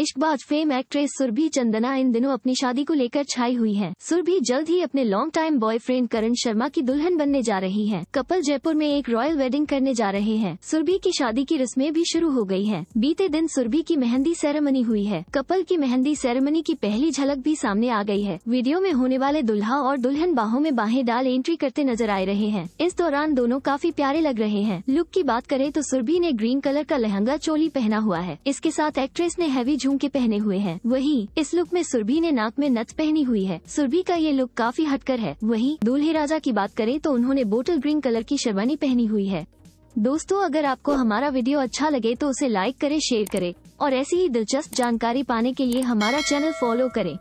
इश्कबाज बाद fame actress Surbhi Chandna इन दिनों अपनी शादी को लेकर छाई हुई है सुरभि जल्द ही अपने long time boyfriend Karan Sharma की दुल्हन बनने जा रही है कपल जयपुर में एक रॉयल वेडिंग करने जा रहे हैं सुरभि की शादी की रस्में भी शुरू हो गयी है बीते दिन सुरभि की मेहंदी सेरेमनी हुई है कपल की मेहंदी सेरेमनी की पहली झलक भी सामने आ गई है वीडियो में होने वाले दुल्हा और दुल्हन बाहों में बाहें डाल एंट्री करते नजर आए रहे हैं इस दौरान दोनों काफी प्यारे लग रहे हैं लुक की बात करें तो सुरभि ने ग्रीन कलर का लहंगा चोली पहना हुआ है इसके साथ एक्ट्रेस ने हैवी झुमके पहने हुए हैं वहीं इस लुक में सुरभि ने नाक में नथ पहनी हुई है सुरभि का ये लुक काफी हटकर है वहीं दूल्हे राजा की बात करें तो उन्होंने बोटल ग्रीन कलर की शेरवानी पहनी हुई है दोस्तों अगर आपको हमारा वीडियो अच्छा लगे तो उसे लाइक करे शेयर करे और ऐसी ही दिलचस्प जानकारी पाने के लिए हमारा चैनल फॉलो करें